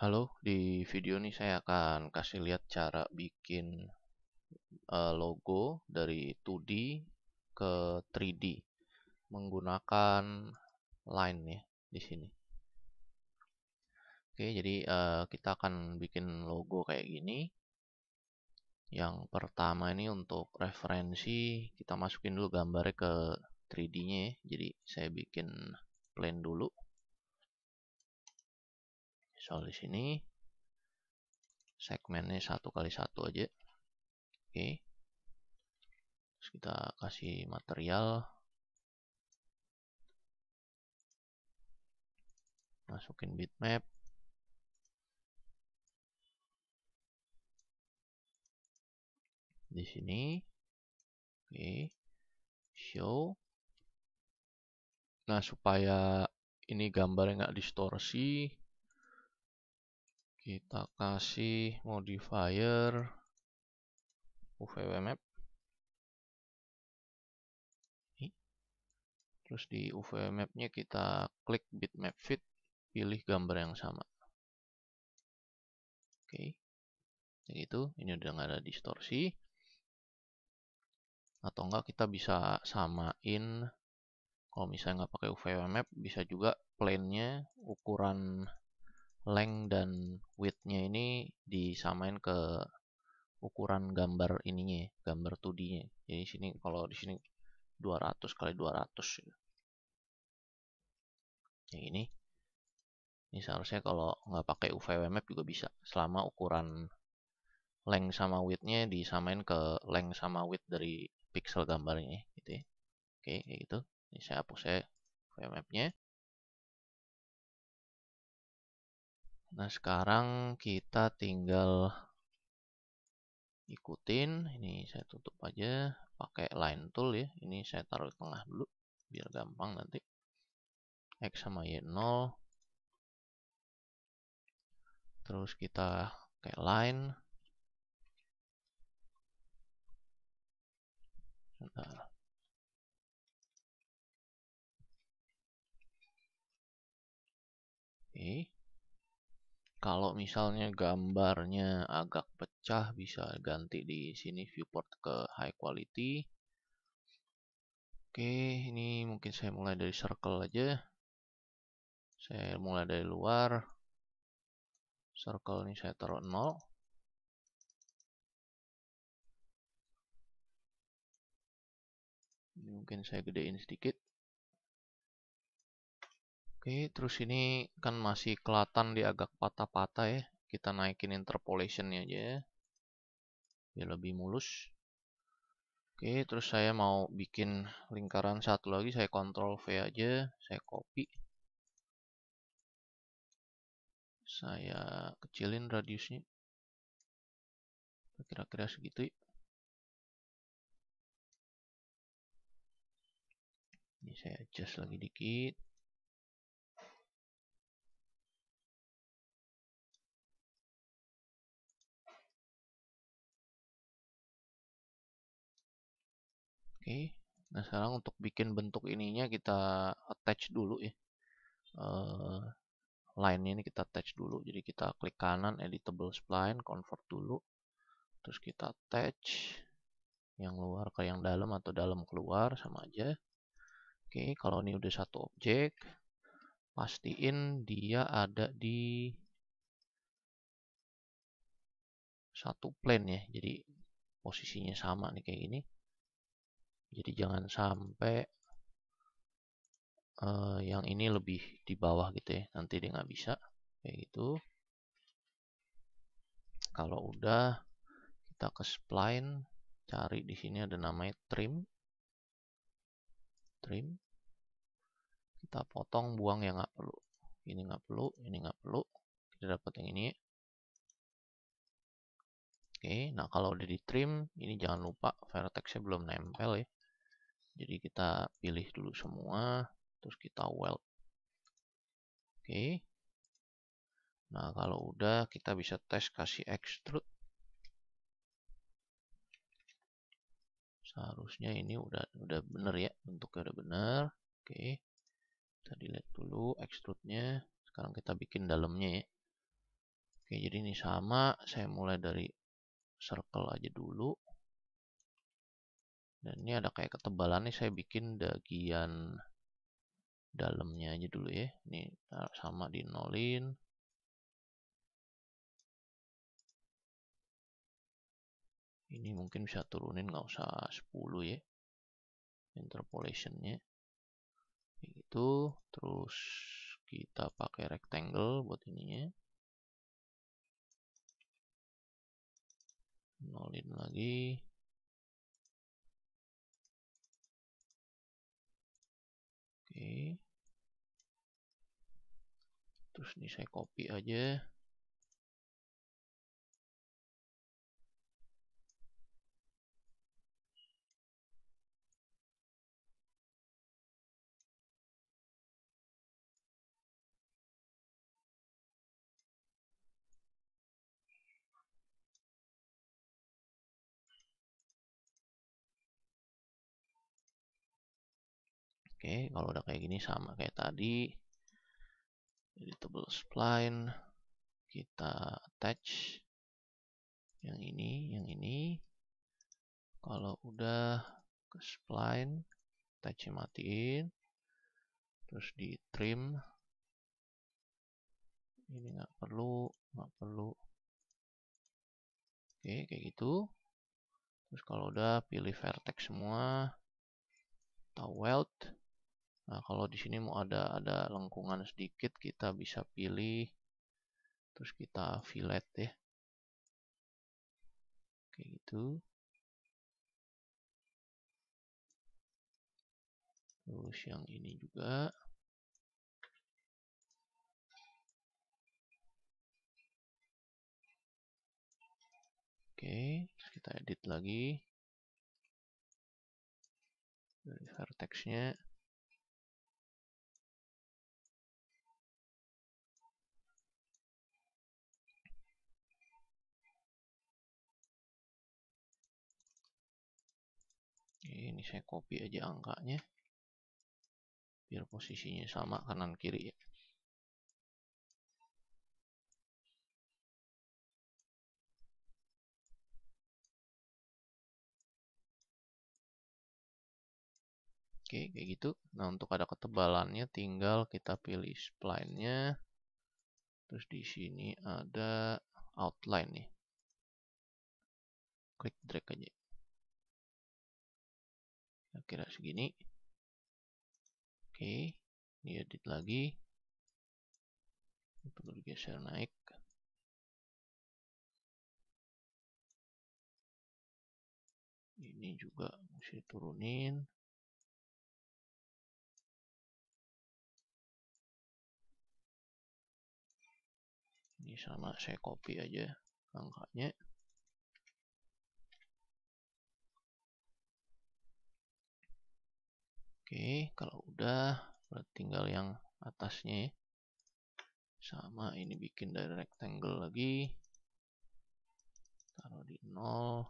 Halo, di video ini saya akan kasih lihat cara bikin uh, logo dari 2D ke 3D menggunakan line ya di sini. Oke, jadi uh, kita akan bikin logo kayak gini. Yang pertama ini untuk referensi kita masukin dulu gambarnya ke 3D-nya ya. Jadi saya bikin plan dulu soal di sini segmennya satu kali satu aja oke kita kasih material masukin bitmap di sini oke show nah supaya ini gambarnya nggak distorsi kita kasih modifier map terus di UV mapnya kita klik bitmap fit pilih gambar yang sama oke okay. gitu ini udah nggak ada distorsi atau enggak kita bisa samain kalau misalnya nggak pakai UV map bisa juga plane-nya ukuran length dan widthnya ini disamain ke ukuran gambar ininya, ya, gambar 2D-nya. Jadi sini kalau di sini 200 kali 200. Gitu. Yang ini. Ini seharusnya kalau nggak pakai UV map juga bisa. Selama ukuran length sama width-nya disamain ke length sama width dari pixel gambarnya. gitu ya. Oke, kayak gitu. Ini saya hapus ya UV map-nya. Nah, sekarang kita tinggal ikutin. Ini saya tutup aja pakai line tool ya. Ini saya taruh di tengah dulu biar gampang nanti. X sama Y 0. Terus kita kayak line. Bentar. Oke. Okay. Kalau misalnya gambarnya agak pecah bisa ganti di sini viewport ke high quality. Oke, ini mungkin saya mulai dari circle aja. Saya mulai dari luar. Circle ini saya taruh 0. Ini mungkin saya gedein sedikit. Oke, terus ini kan masih kelatan di agak patah-patah ya. Kita naikin interpolationnya aja ya. Biar lebih mulus. Oke, terus saya mau bikin lingkaran satu lagi. Saya kontrol V aja. Saya copy. Saya kecilin radiusnya. Kira-kira segitu ya. Ini saya adjust lagi dikit. Oke. Nah, sekarang untuk bikin bentuk ininya kita attach dulu ya. Uh, line ini kita attach dulu. Jadi kita klik kanan editable spline, convert dulu. Terus kita attach yang luar ke yang dalam atau dalam keluar sama aja. Oke, kalau ini udah satu objek, pastiin dia ada di satu plane ya. Jadi posisinya sama nih kayak gini. Jadi jangan sampai uh, yang ini lebih di bawah gitu ya. Nanti dia nggak bisa. Kayak gitu. Kalau udah, kita ke spline. Cari di sini ada namanya trim. Trim. Kita potong, buang yang nggak perlu. Ini nggak perlu, ini nggak perlu. Kita dapat yang ini. Oke, nah kalau udah di trim, ini jangan lupa vertexnya belum nempel ya. Jadi kita pilih dulu semua, terus kita weld. Oke. Nah, kalau udah kita bisa tes kasih extrude. Seharusnya ini udah udah bener ya, bentuknya udah bener. Oke. Okay. Kita delete dulu extrude-nya. Sekarang kita bikin dalamnya ya. Oke, jadi ini sama, saya mulai dari circle aja dulu dan ini ada kayak ketebalan nih, saya bikin bagian dalamnya aja dulu ya ini sama di nolin ini mungkin bisa turunin nggak usah 10 ya interpolationnya nya gitu terus kita pakai rectangle buat ininya nolin lagi Oke. Terus ini saya copy aja. Oke, kalau udah kayak gini sama kayak tadi. Jadi double spline, kita attach yang ini, yang ini. Kalau udah ke spline, attach matiin. Terus di trim. Ini nggak perlu, nggak perlu. Oke, kayak gitu. Terus kalau udah pilih vertex semua, atau weld Nah, kalau di sini mau ada ada lengkungan sedikit, kita bisa pilih terus kita fillet ya. Kayak gitu. Terus yang ini juga. Oke, okay, kita edit lagi dari vertexnya. Oke, ini saya copy aja angkanya biar posisinya sama kanan kiri ya Oke, kayak gitu. Nah, untuk ada ketebalannya tinggal kita pilih spline-nya. Terus di sini ada outline nih. Klik drag aja kira kira segini. Oke, ini edit lagi. Perlu digeser naik. Ini juga mesti turunin. Ini sama saya copy aja angkanya. Oke, kalau udah berarti tinggal yang atasnya ya. Sama ini bikin dari rectangle lagi. Taruh di 0.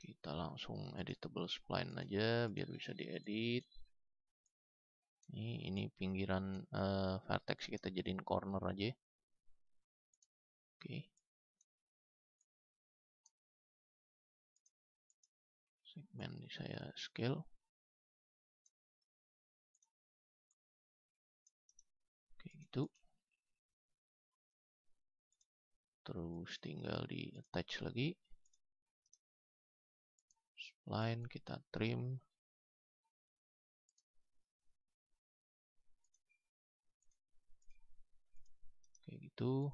Kita langsung editable spline aja biar bisa diedit. Ini, ini pinggiran uh, vertex kita jadiin corner aja. Oke. segmen ini saya scale kayak gitu terus tinggal di attach lagi spline kita trim kayak gitu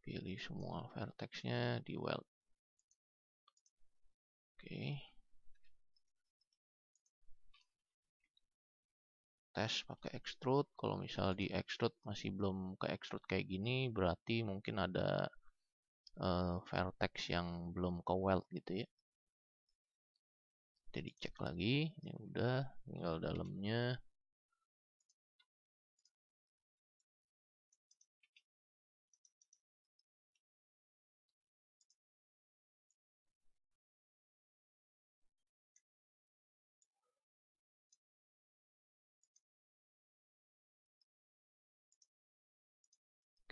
pilih semua vertexnya di weld Oke, tes pakai extrude kalau misal di extrude masih belum ke extrude kayak gini berarti mungkin ada uh, vertex yang belum ke weld gitu ya jadi cek lagi ini udah tinggal dalamnya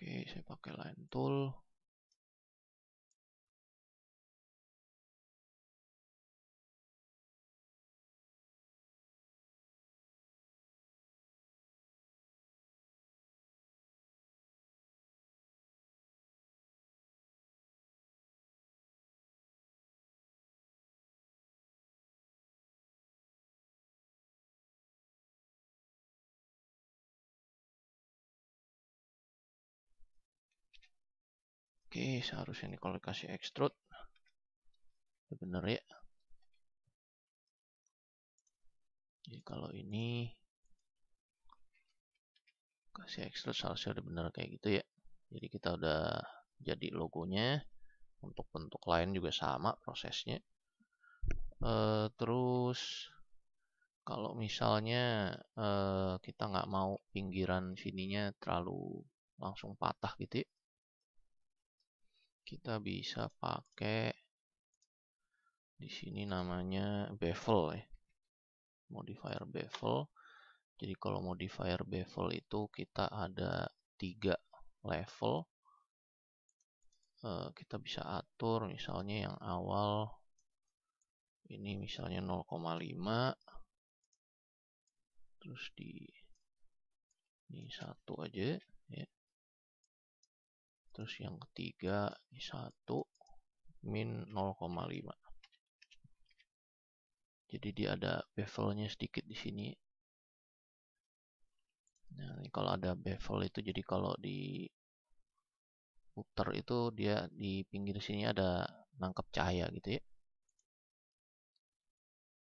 Oke, saya pakai line tool. Oke, seharusnya ini kalau dikasih extrude. benar ya. Jadi kalau ini kasih extrude seharusnya udah bener kayak gitu ya. Jadi kita udah jadi logonya. Untuk bentuk lain juga sama prosesnya. E, terus kalau misalnya e, kita nggak mau pinggiran sininya terlalu langsung patah gitu ya kita bisa pakai di sini namanya bevel ya. Modifier bevel. Jadi kalau modifier bevel itu kita ada tiga level. E, kita bisa atur misalnya yang awal ini misalnya 0,5 terus di ini satu aja Terus yang ketiga, 1 min 0,5. Jadi dia ada bevelnya sedikit di sini. Nah, ini kalau ada bevel itu jadi kalau di putar itu dia di pinggir sini ada nangkap cahaya gitu ya.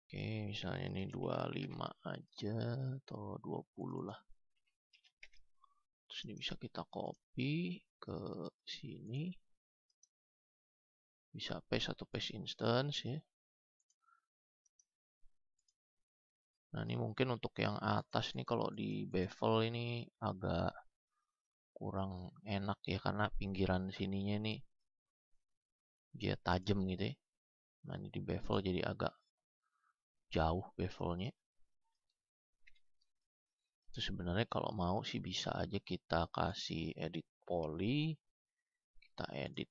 Oke, misalnya ini 25 aja atau 20 lah. Terus ini bisa kita copy ke sini. Bisa paste atau paste instance ya. Nah ini mungkin untuk yang atas nih kalau di bevel ini agak kurang enak ya karena pinggiran sininya nih dia tajam gitu ya. Nah ini di bevel jadi agak jauh bevelnya itu sebenarnya kalau mau sih bisa aja kita kasih edit poly kita edit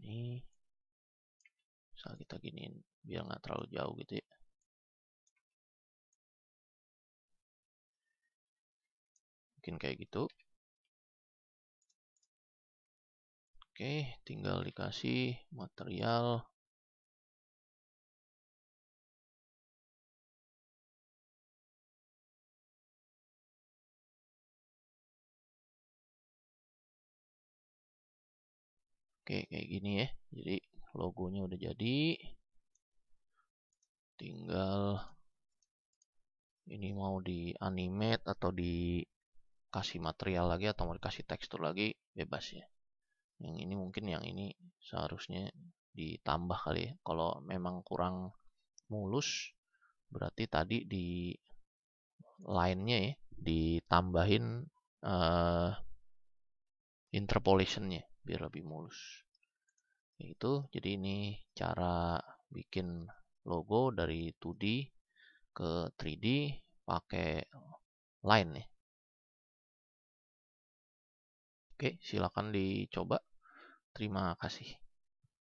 ini misal kita giniin biar nggak terlalu jauh gitu ya mungkin kayak gitu Oke, tinggal dikasih material Oke, kayak gini ya. Jadi logonya udah jadi. Tinggal ini mau di animate atau dikasih material lagi atau mau dikasih tekstur lagi bebas ya. Yang ini mungkin yang ini seharusnya ditambah kali ya. Kalau memang kurang mulus berarti tadi di lainnya ya ditambahin uh, interpolationnya biar lebih mulus ya itu jadi ini cara bikin logo dari 2D ke 3D pakai line nih oke silakan dicoba terima kasih